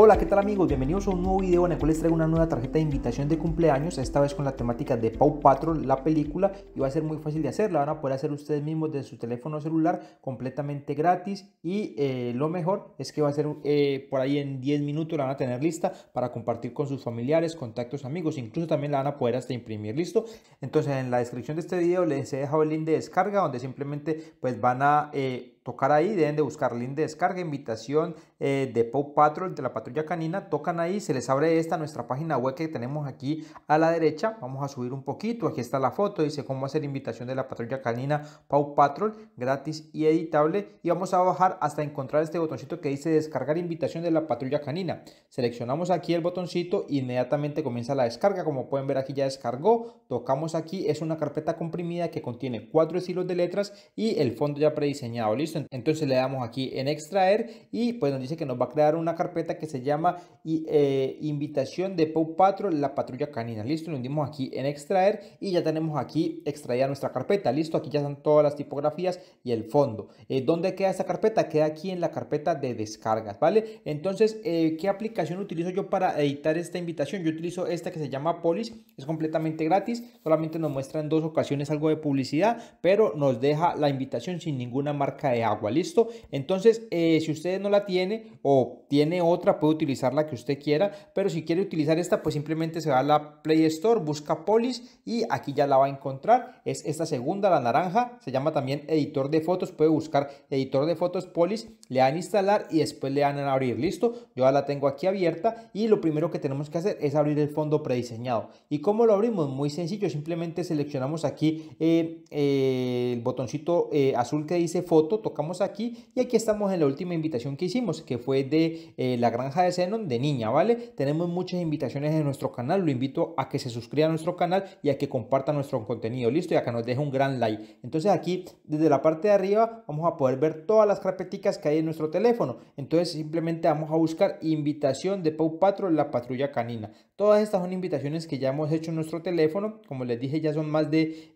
Hola, ¿qué tal amigos? Bienvenidos a un nuevo video en el cual les traigo una nueva tarjeta de invitación de cumpleaños, esta vez con la temática de Paw Patrol, la película, y va a ser muy fácil de hacer, la van a poder hacer ustedes mismos desde su teléfono celular completamente gratis y eh, lo mejor es que va a ser eh, por ahí en 10 minutos la van a tener lista para compartir con sus familiares, contactos, amigos, incluso también la van a poder hasta imprimir, ¿listo? Entonces en la descripción de este video les he dejado el link de descarga donde simplemente pues van a... Eh, tocar ahí, deben de buscar link de descarga, invitación eh, de Pop Patrol, de la patrulla canina, tocan ahí, se les abre esta nuestra página web que tenemos aquí a la derecha, vamos a subir un poquito, aquí está la foto, dice cómo hacer invitación de la patrulla canina Pau Patrol, gratis y editable, y vamos a bajar hasta encontrar este botoncito que dice descargar invitación de la patrulla canina, seleccionamos aquí el botoncito, inmediatamente comienza la descarga, como pueden ver aquí ya descargó, tocamos aquí, es una carpeta comprimida que contiene cuatro estilos de letras y el fondo ya prediseñado, listo, entonces le damos aquí en extraer y pues nos dice que nos va a crear una carpeta que se llama eh, invitación de Pop Patrol, la patrulla canina, listo, le dimos aquí en extraer y ya tenemos aquí extraída nuestra carpeta, listo, aquí ya están todas las tipografías y el fondo. Eh, ¿Dónde queda esta carpeta? Queda aquí en la carpeta de descargas, ¿vale? Entonces, eh, ¿qué aplicación utilizo yo para editar esta invitación? Yo utilizo esta que se llama Polis, es completamente gratis, solamente nos muestra en dos ocasiones algo de publicidad, pero nos deja la invitación sin ninguna marca de eh, agua, ¿listo? Entonces, eh, si usted no la tiene o tiene otra, puede utilizar la que usted quiera, pero si quiere utilizar esta, pues simplemente se va a la Play Store, busca Polis y aquí ya la va a encontrar. Es esta segunda, la naranja, se llama también editor de fotos, puede buscar editor de fotos Polis le dan instalar y después le dan abrir, ¿listo? Yo ya la tengo aquí abierta y lo primero que tenemos que hacer es abrir el fondo prediseñado. ¿Y cómo lo abrimos? Muy sencillo, simplemente seleccionamos aquí eh, eh, el botoncito eh, azul que dice foto, tocamos aquí y aquí estamos en la última invitación que hicimos, que fue de la granja de Xenon de niña, ¿vale? Tenemos muchas invitaciones en nuestro canal, lo invito a que se suscriba a nuestro canal y a que comparta nuestro contenido, ¿listo? Y a que nos deje un gran like. Entonces aquí, desde la parte de arriba, vamos a poder ver todas las carpeticas que hay en nuestro teléfono. Entonces simplemente vamos a buscar invitación de Pau Patrol, la patrulla canina. Todas estas son invitaciones que ya hemos hecho en nuestro teléfono. Como les dije, ya son más de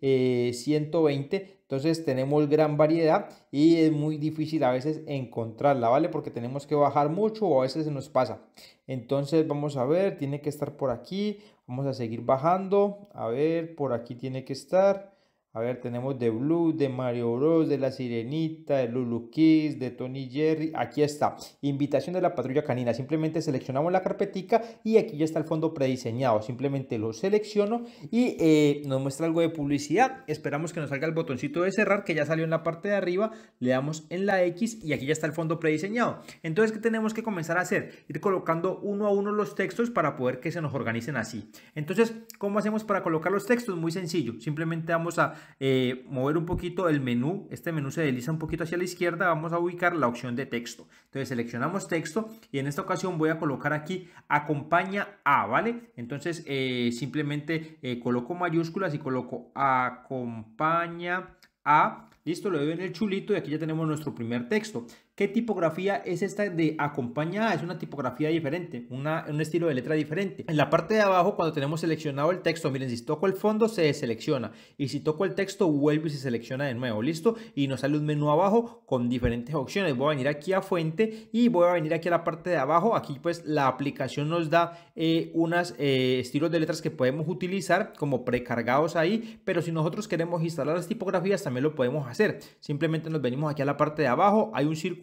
120. Eh, Entonces tenemos gran variedad y es muy difícil a veces encontrarla, ¿vale? Porque tenemos que bajar mucho o a veces se nos pasa. Entonces vamos a ver, tiene que estar por aquí. Vamos a seguir bajando. A ver, por aquí tiene que estar. A ver, tenemos de Blue, de Mario Bros, de La Sirenita, de Lulu Kiss de Tony Jerry. Aquí está, invitación de la patrulla canina. Simplemente seleccionamos la carpetica y aquí ya está el fondo prediseñado. Simplemente lo selecciono y eh, nos muestra algo de publicidad. Esperamos que nos salga el botoncito de cerrar que ya salió en la parte de arriba. Le damos en la X y aquí ya está el fondo prediseñado. Entonces, ¿qué tenemos que comenzar a hacer? Ir colocando uno a uno los textos para poder que se nos organicen así. Entonces, ¿cómo hacemos para colocar los textos? Muy sencillo. Simplemente vamos a eh, mover un poquito el menú, este menú se desliza un poquito hacia la izquierda, vamos a ubicar la opción de texto. Entonces seleccionamos texto y en esta ocasión voy a colocar aquí acompaña a, ¿vale? Entonces eh, simplemente eh, coloco mayúsculas y coloco acompaña a, listo, lo veo en el chulito y aquí ya tenemos nuestro primer texto. ¿Qué tipografía es esta de acompañada? Es una tipografía diferente, un estilo de letra diferente. En la parte de abajo, cuando tenemos seleccionado el texto, miren, si toco el fondo se selecciona y si toco el texto vuelve y se selecciona de nuevo, ¿listo? Y nos sale un menú abajo con diferentes opciones. Voy a venir aquí a fuente y voy a venir aquí a la parte de abajo. Aquí pues la aplicación nos da eh, unos eh, estilos de letras que podemos utilizar como precargados ahí, pero si nosotros queremos instalar las tipografías también lo podemos hacer. Simplemente nos venimos aquí a la parte de abajo, hay un círculo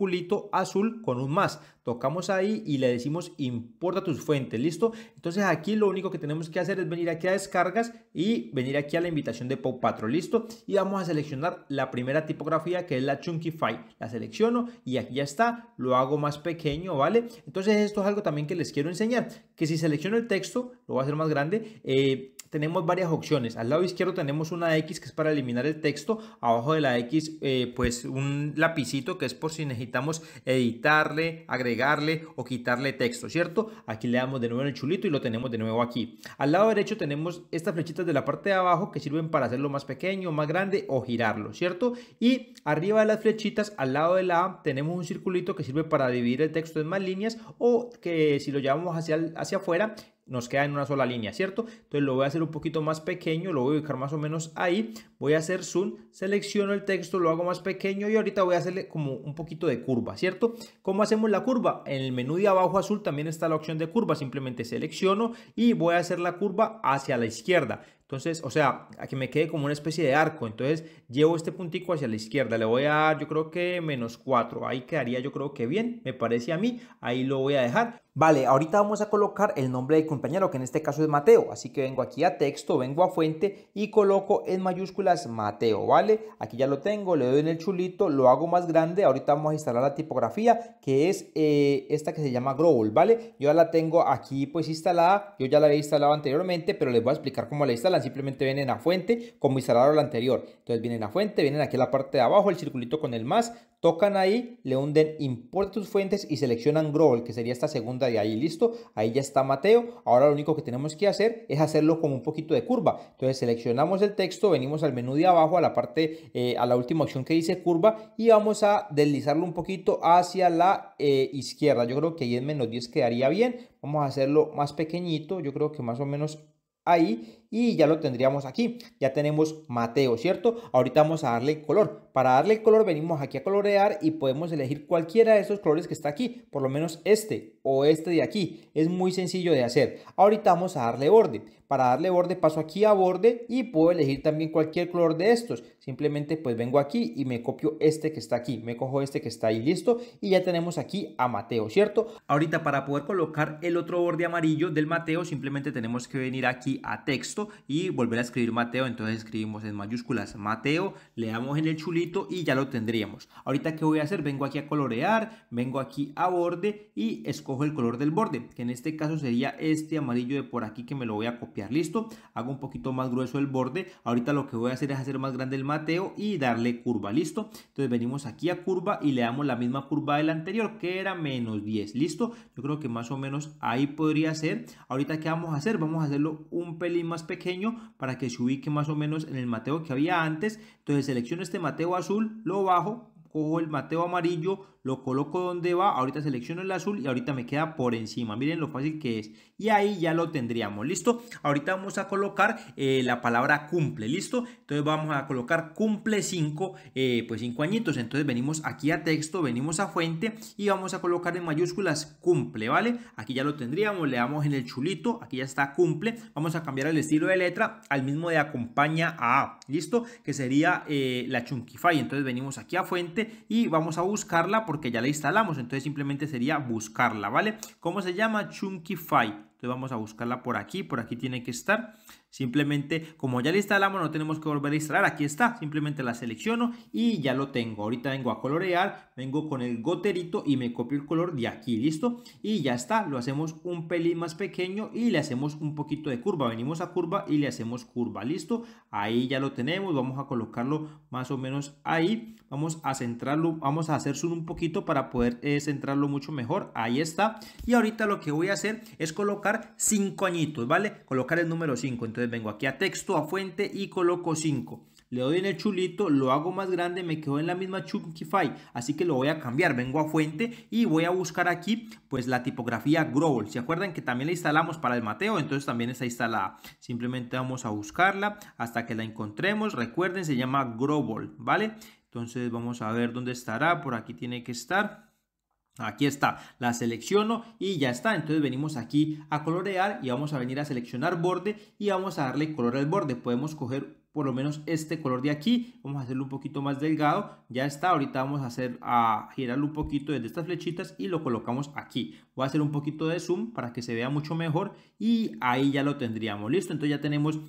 azul con un más. Tocamos ahí y le decimos importa tus fuentes, ¿listo? Entonces aquí lo único que tenemos que hacer es venir aquí a descargas y venir aquí a la invitación de Pop Patrol, ¿listo? Y vamos a seleccionar la primera tipografía que es la Chunkify. La selecciono y aquí ya está, lo hago más pequeño, ¿vale? Entonces esto es algo también que les quiero enseñar, que si selecciono el texto, lo va a hacer más grande, eh, tenemos varias opciones. Al lado izquierdo tenemos una X que es para eliminar el texto. Abajo de la X, eh, pues un lapicito que es por si necesitamos editarle, agregarle o quitarle texto, ¿cierto? Aquí le damos de nuevo el chulito y lo tenemos de nuevo aquí. Al lado derecho tenemos estas flechitas de la parte de abajo que sirven para hacerlo más pequeño, más grande o girarlo, ¿cierto? Y arriba de las flechitas, al lado de la A, tenemos un circulito que sirve para dividir el texto en más líneas o que si lo llevamos hacia, hacia afuera, nos queda en una sola línea, ¿cierto? Entonces lo voy a hacer un poquito más pequeño, lo voy a ubicar más o menos ahí, voy a hacer zoom, selecciono el texto, lo hago más pequeño y ahorita voy a hacerle como un poquito de curva, ¿cierto? ¿Cómo hacemos la curva? En el menú de abajo azul también está la opción de curva, simplemente selecciono y voy a hacer la curva hacia la izquierda. Entonces, o sea, a que me quede como una especie de arco. Entonces, llevo este puntico hacia la izquierda. Le voy a dar, yo creo que menos 4. Ahí quedaría, yo creo que bien, me parece a mí. Ahí lo voy a dejar. Vale, ahorita vamos a colocar el nombre del compañero, que en este caso es Mateo. Así que vengo aquí a texto, vengo a fuente y coloco en mayúsculas Mateo, ¿vale? Aquí ya lo tengo, le doy en el chulito, lo hago más grande. Ahorita vamos a instalar la tipografía, que es eh, esta que se llama Growl, ¿vale? Yo ya la tengo aquí pues instalada. Yo ya la había instalado anteriormente, pero les voy a explicar cómo la instalé simplemente vienen a fuente, como instalaron la anterior. Entonces vienen a fuente, vienen aquí a la parte de abajo, el circulito con el más, tocan ahí, le hunden import tus fuentes y seleccionan Growl, que sería esta segunda de ahí, listo, ahí ya está Mateo, ahora lo único que tenemos que hacer es hacerlo con un poquito de curva, entonces seleccionamos el texto, venimos al menú de abajo, a la parte, eh, a la última opción que dice curva y vamos a deslizarlo un poquito hacia la eh, izquierda, yo creo que ahí en menos 10 quedaría bien, vamos a hacerlo más pequeñito, yo creo que más o menos ahí y ya lo tendríamos aquí. Ya tenemos Mateo, ¿cierto? Ahorita vamos a darle color. Para darle color venimos aquí a colorear y podemos elegir cualquiera de estos colores que está aquí, por lo menos este o este de aquí. Es muy sencillo de hacer. Ahorita vamos a darle borde. Para darle borde paso aquí a borde y puedo elegir también cualquier color de estos. Simplemente pues vengo aquí y me copio este que está aquí. Me cojo este que está ahí listo y ya tenemos aquí a Mateo, ¿cierto? Ahorita para poder colocar el otro borde amarillo del Mateo simplemente tenemos que venir aquí a texto y volver a escribir Mateo, entonces escribimos en mayúsculas Mateo, le damos en el chulito y ya lo tendríamos. Ahorita qué voy a hacer, vengo aquí a colorear, vengo aquí a borde y escojo el color del borde, que en este caso sería este amarillo de por aquí que me lo voy a copiar, listo. Hago un poquito más grueso el borde, ahorita lo que voy a hacer es hacer más grande el Mateo y darle curva, listo. Entonces venimos aquí a curva y le damos la misma curva del anterior que era menos 10, listo. Yo creo que más o menos ahí podría ser. Ahorita qué vamos a hacer, vamos a hacerlo un pelín más pequeño para que se ubique más o menos en el mateo que había antes. Entonces selecciono este mateo azul, lo bajo, cojo el mateo amarillo, lo coloco donde va, ahorita selecciono el azul y ahorita me queda por encima, miren lo fácil que es y ahí ya lo tendríamos, ¿listo? Ahorita vamos a colocar eh, la palabra cumple, ¿listo? Entonces vamos a colocar cumple 5, eh, pues 5 añitos, entonces venimos aquí a texto, venimos a fuente y vamos a colocar en mayúsculas cumple, ¿vale? Aquí ya lo tendríamos, le damos en el chulito, aquí ya está cumple, vamos a cambiar el estilo de letra al mismo de acompaña a, ¿listo? Que sería eh, la chunkify entonces venimos aquí a fuente y vamos a buscarla porque que ya la instalamos, entonces simplemente sería buscarla, ¿vale? ¿Cómo se llama? Chunkify, Entonces vamos a buscarla por aquí, por aquí tiene que estar. Simplemente, como ya le instalamos, no tenemos que volver a instalar. Aquí está, simplemente la selecciono y ya lo tengo. Ahorita vengo a colorear, vengo con el goterito y me copio el color de aquí, listo. Y ya está, lo hacemos un pelín más pequeño y le hacemos un poquito de curva. Venimos a curva y le hacemos curva, listo. Ahí ya lo tenemos, vamos a colocarlo más o menos ahí. Vamos a centrarlo, vamos a hacer zoom un poquito para poder eh, centrarlo mucho mejor. Ahí está. Y ahorita lo que voy a hacer es colocar 5 añitos, ¿vale? Colocar el número 5. Entonces entonces vengo aquí a texto, a fuente y coloco 5. Le doy en el chulito, lo hago más grande, me quedo en la misma Chunkyfy, así que lo voy a cambiar. Vengo a fuente y voy a buscar aquí pues la tipografía Growl. ¿Se acuerdan que también la instalamos para el Mateo? Entonces también está instalada. Simplemente vamos a buscarla hasta que la encontremos. Recuerden, se llama Growl, ¿vale? Entonces vamos a ver dónde estará, por aquí tiene que estar. Aquí está, la selecciono y ya está. Entonces venimos aquí a colorear y vamos a venir a seleccionar borde y vamos a darle color al borde. Podemos coger por lo menos este color de aquí. Vamos a hacerlo un poquito más delgado. Ya está, ahorita vamos a hacer a girarlo un poquito desde estas flechitas y lo colocamos aquí. Voy a hacer un poquito de zoom para que se vea mucho mejor y ahí ya lo tendríamos. Listo, entonces ya tenemos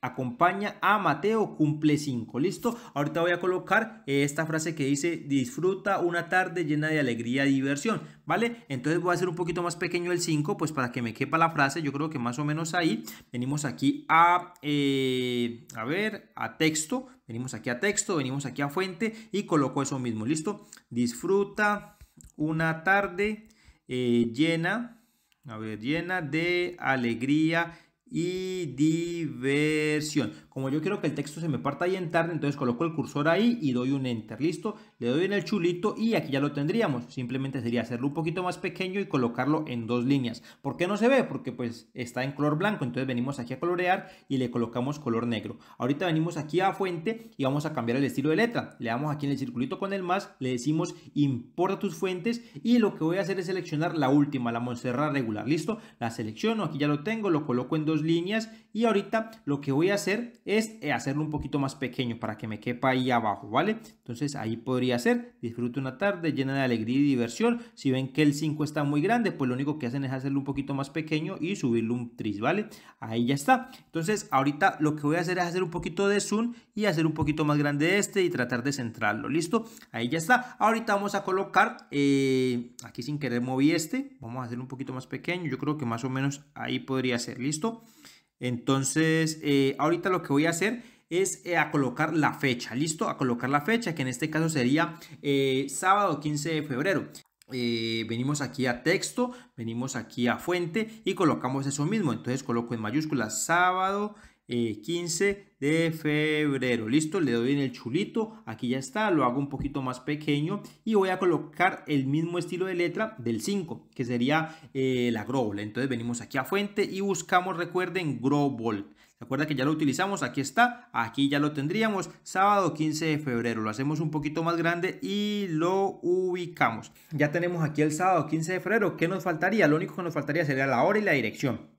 acompaña a Mateo cumple 5. ¿Listo? Ahorita voy a colocar eh, esta frase que dice disfruta una tarde llena de alegría y diversión. ¿Vale? Entonces voy a hacer un poquito más pequeño el 5, pues para que me quepa la frase. Yo creo que más o menos ahí. Venimos aquí a, eh, a ver, a texto. Venimos aquí a texto, venimos aquí a fuente y coloco eso mismo. ¿Listo? Disfruta una tarde eh, llena, a ver, llena de alegría y diversión. Como yo quiero que el texto se me parta ahí en tarde, entonces coloco el cursor ahí y doy un enter, listo. Le doy en el chulito y aquí ya lo tendríamos. Simplemente sería hacerlo un poquito más pequeño y colocarlo en dos líneas. ¿Por qué no se ve? Porque pues está en color blanco, entonces venimos aquí a colorear y le colocamos color negro. Ahorita venimos aquí a fuente y vamos a cambiar el estilo de letra. Le damos aquí en el circulito con el más, le decimos importa tus fuentes y lo que voy a hacer es seleccionar la última, la Montserrat regular, listo. La selecciono, aquí ya lo tengo, lo coloco en dos líneas y ahorita lo que voy a hacer es eh, hacerlo un poquito más pequeño para que me quepa ahí abajo, ¿vale? Entonces ahí podría ser, disfrute una tarde llena de alegría y diversión. Si ven que el 5 está muy grande, pues lo único que hacen es hacerlo un poquito más pequeño y subirlo un tris, ¿vale? Ahí ya está. Entonces ahorita lo que voy a hacer es hacer un poquito de zoom y hacer un poquito más grande este y tratar de centrarlo, ¿listo? Ahí ya está. Ahorita vamos a colocar, eh, aquí sin querer moví este, vamos a hacer un poquito más pequeño, yo creo que más o menos ahí podría ser, ¿listo? Entonces, eh, ahorita lo que voy a hacer es eh, a colocar la fecha, ¿listo? A colocar la fecha, que en este caso sería eh, sábado 15 de febrero. venimos aquí a texto, venimos aquí a fuente y colocamos eso mismo. Entonces coloco en mayúsculas sábado 15 eh, de febrero. Listo, le doy en el chulito, aquí ya está, lo hago un poquito más pequeño y voy a colocar el mismo estilo de letra del 5, que sería eh, la Grobol. Entonces venimos aquí a fuente y buscamos, recuerden, se Recuerda que ya lo utilizamos, aquí está, aquí ya lo tendríamos, sábado 15 de febrero, lo hacemos un poquito más grande y lo ubicamos. Ya tenemos aquí el sábado 15 de febrero, ¿qué nos faltaría? Lo único que nos faltaría sería la hora y la dirección.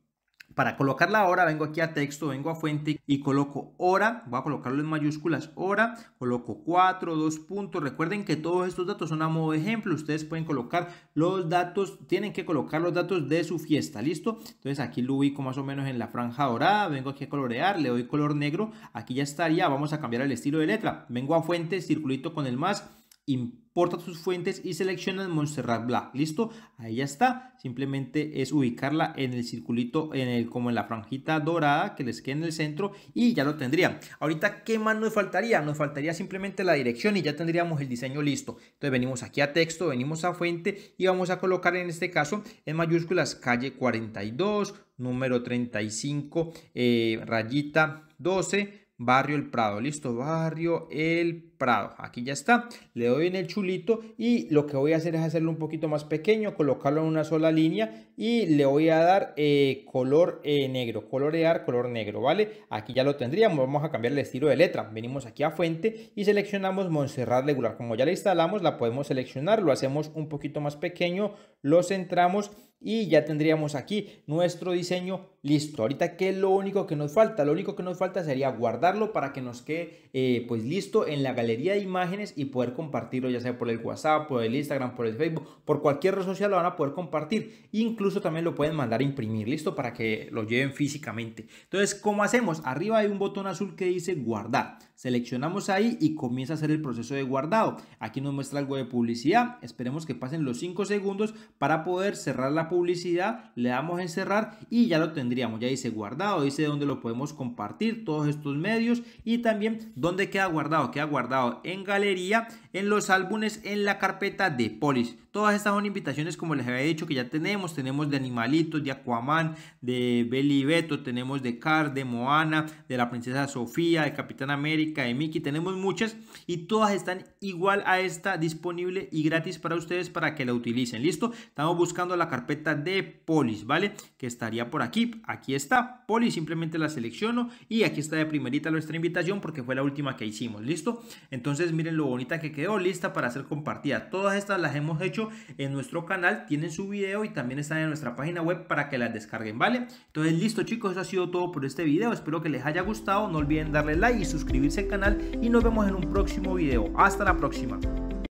Para colocar la hora, vengo aquí a texto, vengo a fuente y coloco hora, voy a colocarlo en mayúsculas, hora, coloco 4, 2 puntos. Recuerden que todos estos datos son a modo de ejemplo, ustedes pueden colocar los datos, tienen que colocar los datos de su fiesta, ¿listo? Entonces aquí lo ubico más o menos en la franja dorada, vengo aquí a colorear, le doy color negro, aquí ya estaría, vamos a cambiar el estilo de letra. Vengo a fuente, circulito con el más, importa tus fuentes y selecciona Montserrat Black. ¿Listo? Ahí ya está. Simplemente es ubicarla en el circulito, en el, como en la franjita dorada que les quede en el centro y ya lo tendrían. Ahorita, ¿qué más nos faltaría? Nos faltaría simplemente la dirección y ya tendríamos el diseño listo. Entonces venimos aquí a texto, venimos a fuente y vamos a colocar en este caso en mayúsculas calle 42, número 35, eh, rayita 12, barrio El Prado. ¿Listo? Barrio El Prado. Prado. Aquí ya está, le doy en el chulito y lo que voy a hacer es hacerlo un poquito más pequeño, colocarlo en una sola línea y le voy a dar eh, color eh, negro, colorear color negro, ¿vale? Aquí ya lo tendríamos, vamos a cambiar el estilo de letra, venimos aquí a fuente y seleccionamos Montserrat regular, como ya la instalamos la podemos seleccionar, lo hacemos un poquito más pequeño, lo centramos y ya tendríamos aquí nuestro diseño listo. Ahorita, ¿qué es lo único que nos falta? Lo único que nos falta sería guardarlo para que nos quede eh, pues listo en la galería de imágenes y poder compartirlo ya sea por el WhatsApp, por el Instagram, por el Facebook, por cualquier red social lo van a poder compartir. Incluso también lo pueden mandar a imprimir, listo, para que lo lleven físicamente. Entonces, ¿cómo hacemos? Arriba hay un botón azul que dice guardar. Seleccionamos ahí y comienza a hacer el proceso de guardado. Aquí nos muestra algo de publicidad. Esperemos que pasen los 5 segundos para poder cerrar la publicidad. Le damos en cerrar y ya lo tendríamos. Ya dice guardado, dice dónde lo podemos compartir, todos estos medios y también dónde queda guardado. Queda guardado en galería, en los álbumes, en la carpeta de Polis. Todas estas son invitaciones, como les había dicho, que ya tenemos. Tenemos de Animalitos, de Aquaman, de Belly Beto, tenemos de Car, de Moana, de la Princesa Sofía, de Capitán América, de Mickey. Tenemos muchas y todas están igual a esta disponible y gratis para ustedes para que la utilicen. ¿Listo? Estamos buscando la carpeta de Polis, ¿vale? Que estaría por aquí. Aquí está Polis, simplemente la selecciono y aquí está de primerita nuestra invitación porque fue la última que hicimos. ¿Listo? Entonces miren lo bonita que quedó, lista para ser compartida. Todas estas las hemos hecho en nuestro canal, tienen su video y también están en nuestra página web para que las descarguen, ¿vale? Entonces listo chicos, eso ha sido todo por este video. Espero que les haya gustado, no olviden darle like y suscribirse al canal y nos vemos en un próximo video. Hasta la próxima.